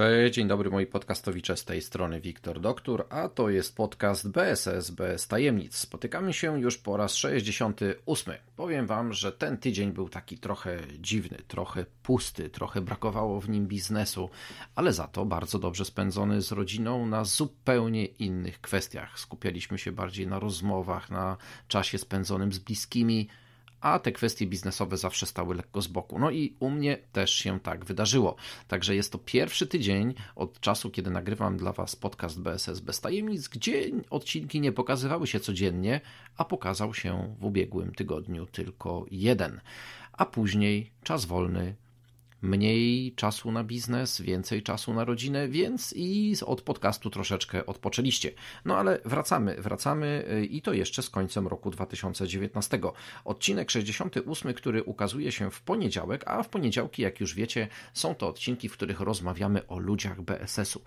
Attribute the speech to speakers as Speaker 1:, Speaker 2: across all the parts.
Speaker 1: Cześć, dzień dobry moi podcastowicze, z tej strony Wiktor Doktor, a to jest podcast BSS bez tajemnic. Spotykamy się już po raz 68. Powiem wam, że ten tydzień był taki trochę dziwny, trochę pusty, trochę brakowało w nim biznesu, ale za to bardzo dobrze spędzony z rodziną na zupełnie innych kwestiach. Skupialiśmy się bardziej na rozmowach, na czasie spędzonym z bliskimi, a te kwestie biznesowe zawsze stały lekko z boku. No i u mnie też się tak wydarzyło. Także jest to pierwszy tydzień od czasu, kiedy nagrywam dla Was podcast BSS bez tajemnic, gdzie odcinki nie pokazywały się codziennie, a pokazał się w ubiegłym tygodniu tylko jeden. A później czas wolny mniej czasu na biznes, więcej czasu na rodzinę, więc i od podcastu troszeczkę odpoczęliście. No ale wracamy, wracamy y, i to jeszcze z końcem roku 2019. Odcinek 68, który ukazuje się w poniedziałek, a w poniedziałki, jak już wiecie, są to odcinki, w których rozmawiamy o ludziach BSS-u.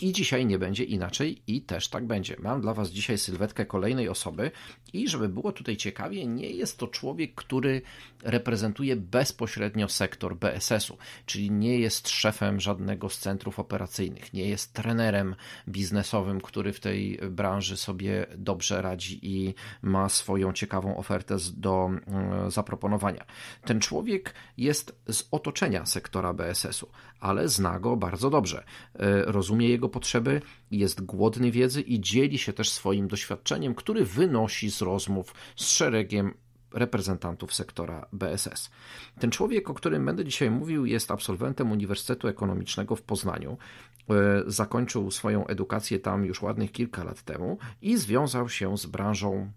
Speaker 1: I dzisiaj nie będzie inaczej i też tak będzie. Mam dla Was dzisiaj sylwetkę kolejnej osoby i żeby było tutaj ciekawie, nie jest to człowiek, który reprezentuje bezpośrednio sektor BSS-u czyli nie jest szefem żadnego z centrów operacyjnych, nie jest trenerem biznesowym, który w tej branży sobie dobrze radzi i ma swoją ciekawą ofertę do mm, zaproponowania. Ten człowiek jest z otoczenia sektora BSS-u, ale zna go bardzo dobrze, e, rozumie jego potrzeby, jest głodny wiedzy i dzieli się też swoim doświadczeniem, który wynosi z rozmów z szeregiem reprezentantów sektora BSS. Ten człowiek, o którym będę dzisiaj mówił, jest absolwentem Uniwersytetu Ekonomicznego w Poznaniu. E, zakończył swoją edukację tam już ładnych kilka lat temu i związał się z branżą,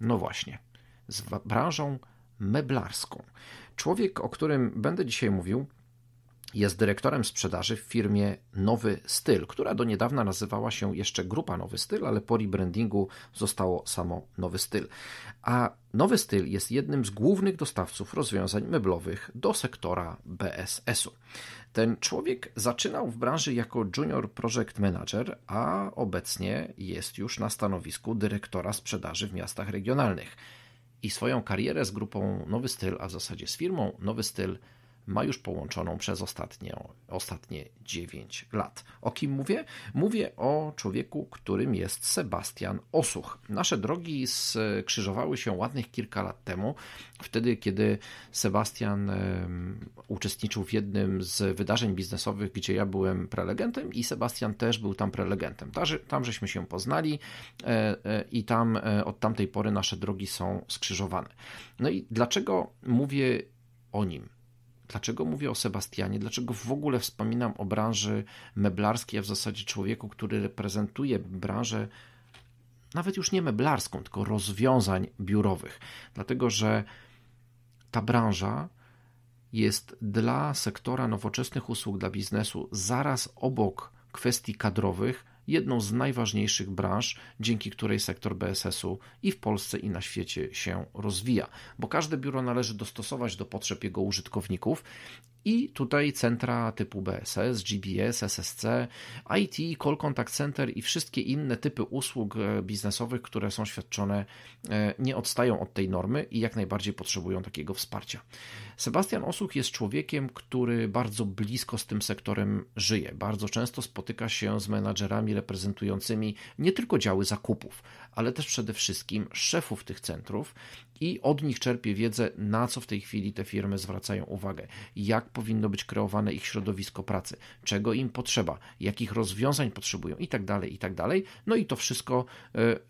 Speaker 1: no właśnie, z branżą meblarską. Człowiek, o którym będę dzisiaj mówił, jest dyrektorem sprzedaży w firmie Nowy Styl, która do niedawna nazywała się jeszcze Grupa Nowy Styl, ale po rebrandingu zostało samo Nowy Styl. A Nowy Styl jest jednym z głównych dostawców rozwiązań meblowych do sektora BSS-u. Ten człowiek zaczynał w branży jako junior project manager, a obecnie jest już na stanowisku dyrektora sprzedaży w miastach regionalnych. I swoją karierę z grupą Nowy Styl, a w zasadzie z firmą Nowy Styl, ma już połączoną przez ostatnie, ostatnie 9 lat. O kim mówię? Mówię o człowieku, którym jest Sebastian Osuch. Nasze drogi skrzyżowały się ładnych kilka lat temu, wtedy kiedy Sebastian uczestniczył w jednym z wydarzeń biznesowych, gdzie ja byłem prelegentem i Sebastian też był tam prelegentem. Tam żeśmy się poznali e, e, i tam e, od tamtej pory nasze drogi są skrzyżowane. No i dlaczego mówię o nim? Dlaczego mówię o Sebastianie? Dlaczego w ogóle wspominam o branży meblarskiej, a w zasadzie człowieku, który reprezentuje branżę nawet już nie meblarską, tylko rozwiązań biurowych? Dlatego, że ta branża jest dla sektora nowoczesnych usług dla biznesu zaraz obok kwestii kadrowych jedną z najważniejszych branż, dzięki której sektor BSS-u i w Polsce i na świecie się rozwija, bo każde biuro należy dostosować do potrzeb jego użytkowników i tutaj centra typu BSS, GBS, SSC, IT, Call Contact Center i wszystkie inne typy usług e, biznesowych, które są świadczone, e, nie odstają od tej normy i jak najbardziej potrzebują takiego wsparcia. Sebastian Osuch jest człowiekiem, który bardzo blisko z tym sektorem żyje. Bardzo często spotyka się z menadżerami reprezentującymi nie tylko działy zakupów, ale też przede wszystkim szefów tych centrów i od nich czerpie wiedzę, na co w tej chwili te firmy zwracają uwagę, jak powinno być kreowane ich środowisko pracy, czego im potrzeba, jakich rozwiązań potrzebują itd., tak itd. Tak no i to wszystko e, e,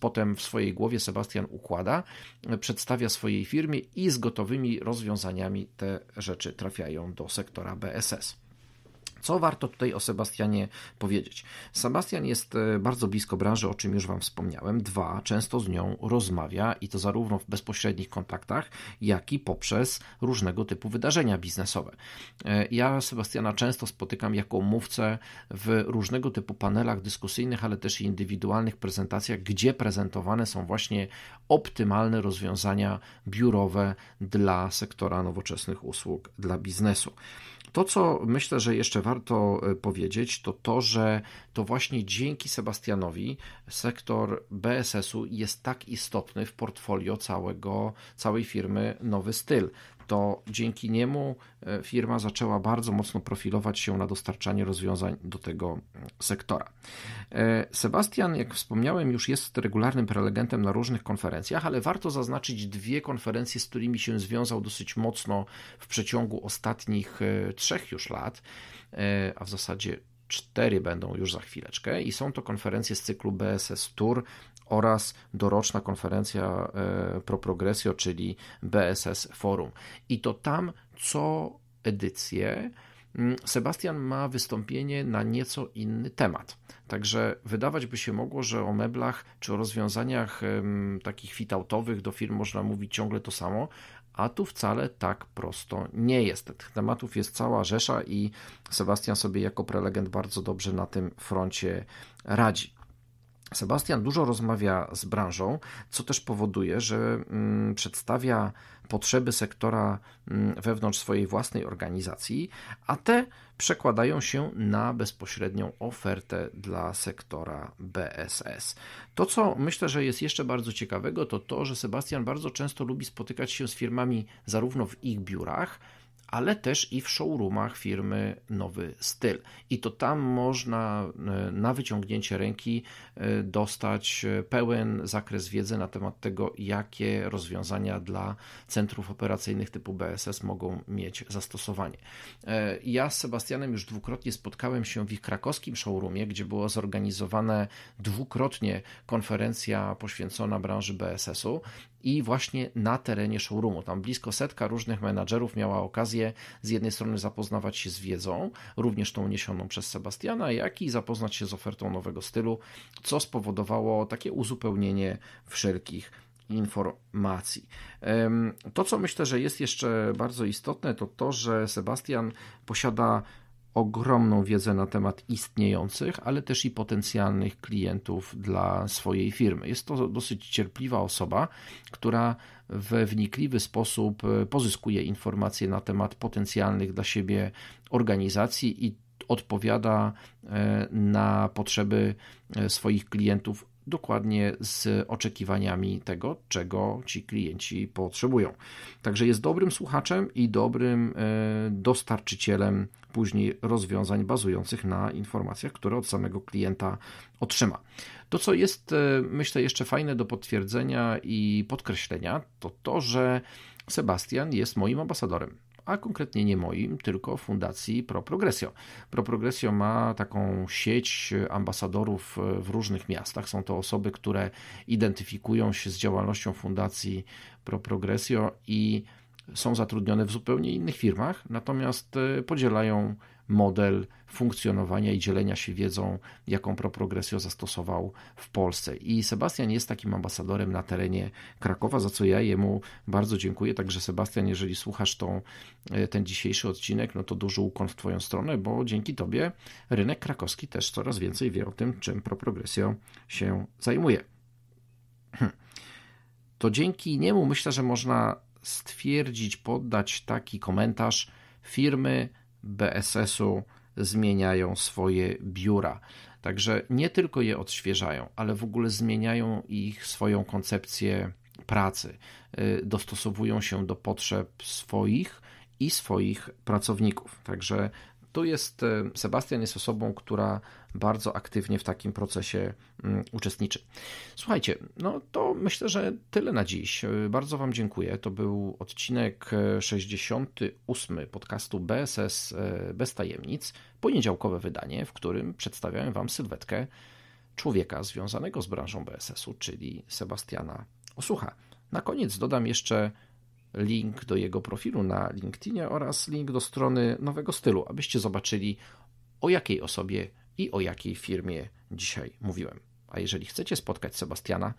Speaker 1: potem w swojej głowie Sebastian układa, e, przedstawia swojej firmie i z gotowymi rozwiązaniami te rzeczy trafiają do sektora BSS. Co warto tutaj o Sebastianie powiedzieć? Sebastian jest e, bardzo blisko branży, o czym już Wam wspomniałem. Dwa, często z nią rozmawia i to zarówno w bezpośrednich kontaktach, jak i poprzez różnego typu wydarzenia biznesowe. E, ja Sebastiana często spotykam jako mówcę w różnego typu panelach dyskusyjnych, ale też indywidualnych prezentacjach, gdzie prezentowane są właśnie optymalne rozwiązania biurowe dla sektora nowoczesnych usług dla biznesu. To, co myślę, że jeszcze warto e, powiedzieć, to to, że to właśnie dzięki Sebastianowi sektor BSS-u jest tak istotny w portfolio całego, całej firmy Nowy Styl to dzięki niemu e, firma zaczęła bardzo mocno profilować się na dostarczanie rozwiązań do tego mm, sektora. E, Sebastian, jak wspomniałem, już jest regularnym prelegentem na różnych konferencjach, ale warto zaznaczyć dwie konferencje, z którymi się związał dosyć mocno w przeciągu ostatnich e, trzech już lat, a w zasadzie cztery będą już za chwileczkę i są to konferencje z cyklu BSS Tour oraz doroczna konferencja e, Pro Progressio, czyli BSS Forum. I to tam co edycję mm, Sebastian ma wystąpienie na nieco inny temat. Także wydawać by się mogło, że o meblach czy o rozwiązaniach takich fitautowych do firm można mówić ciągle to samo, a tu wcale tak prosto nie jest. Tych tematów jest cała rzesza i Sebastian sobie jako prelegent bardzo dobrze na tym froncie radzi. Sebastian dużo rozmawia z branżą, co też powoduje, że mm, przedstawia potrzeby sektora mm, wewnątrz swojej własnej organizacji, a te przekładają się na bezpośrednią ofertę dla sektora BSS. To, co myślę, że jest jeszcze bardzo ciekawego, to to, że Sebastian bardzo często lubi spotykać się z firmami zarówno w ich biurach, ale też i w showroomach firmy Nowy Styl. I to tam można e, na wyciągnięcie ręki e, dostać e, pełen zakres wiedzy na temat tego, jakie rozwiązania dla centrów operacyjnych typu BSS mogą mieć zastosowanie. Ja z Sebastianem już dwukrotnie spotkałem się w ich krakowskim showroomie, gdzie było zorganizowane dwukrotnie konferencja poświęcona branży BSS-u i właśnie na terenie showroomu. Tam blisko setka różnych menadżerów miała okazję z jednej strony zapoznawać się z wiedzą, również tą niesioną przez Sebastiana, jak i zapoznać się z ofertą nowego stylu, co spowodowało takie uzupełnienie wszelkich informacji. To, co myślę, że jest jeszcze bardzo istotne, to to, że Sebastian posiada ogromną wiedzę na temat istniejących, ale też i potencjalnych klientów dla swojej firmy. Jest to dosyć cierpliwa osoba, która we wnikliwy sposób e, pozyskuje informacje na temat potencjalnych dla siebie organizacji i odpowiada e, na potrzeby e, swoich klientów dokładnie z oczekiwaniami tego, czego ci klienci potrzebują. Także jest dobrym słuchaczem i dobrym e, dostarczycielem później rozwiązań bazujących na informacjach, które od samego klienta otrzyma. To, co jest, e, myślę, jeszcze fajne do potwierdzenia i podkreślenia, to to, że Sebastian jest moim ambasadorem a konkretnie nie moim, tylko Fundacji Pro Pro Progressio ma taką sieć ambasadorów e, w różnych miastach. Są to osoby, które identyfikują się z działalnością Fundacji Pro Progressio i są zatrudnione w zupełnie innych firmach, natomiast e, podzielają model funkcjonowania i dzielenia się wiedzą, jaką ProProgresio zastosował w Polsce. I Sebastian jest takim ambasadorem na terenie Krakowa, za co ja jemu bardzo dziękuję. Także Sebastian, jeżeli słuchasz tą, e, ten dzisiejszy odcinek, no to duży ukłon w Twoją stronę, bo dzięki Tobie rynek krakowski też coraz więcej wie o tym, czym ProProgresio się zajmuje. Hm. To dzięki niemu myślę, że można stwierdzić, poddać taki komentarz firmy, BSS-u zmieniają swoje biura. Także nie tylko je odświeżają, ale w ogóle zmieniają ich swoją koncepcję pracy. Y, dostosowują się do potrzeb swoich i swoich pracowników. Także tu jest y, Sebastian jest osobą, która bardzo aktywnie w takim procesie mm, uczestniczy. Słuchajcie, no to myślę, że tyle na dziś. E, bardzo Wam dziękuję. To był odcinek 68 e, podcastu BSS e, Bez Tajemnic, poniedziałkowe wydanie, w którym przedstawiałem Wam sylwetkę człowieka związanego z branżą BSS-u, czyli Sebastiana Osucha. Na koniec dodam jeszcze link do jego profilu na LinkedInie oraz link do strony Nowego Stylu, abyście zobaczyli o jakiej osobie i o jakiej firmie dzisiaj mówiłem. A jeżeli chcecie spotkać Sebastiana,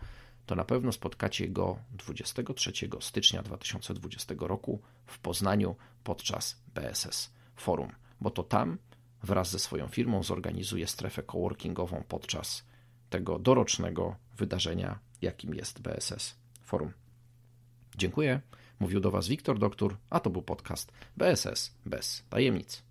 Speaker 1: to na pewno spotkacie go 23 stycznia 2020 roku w Poznaniu podczas BSS Forum, bo to tam wraz ze swoją firmą zorganizuje strefę coworkingową podczas tego dorocznego wydarzenia, jakim jest BSS Forum. Dziękuję. Mówił do Was Wiktor Doktor, a to był podcast BSS bez tajemnic.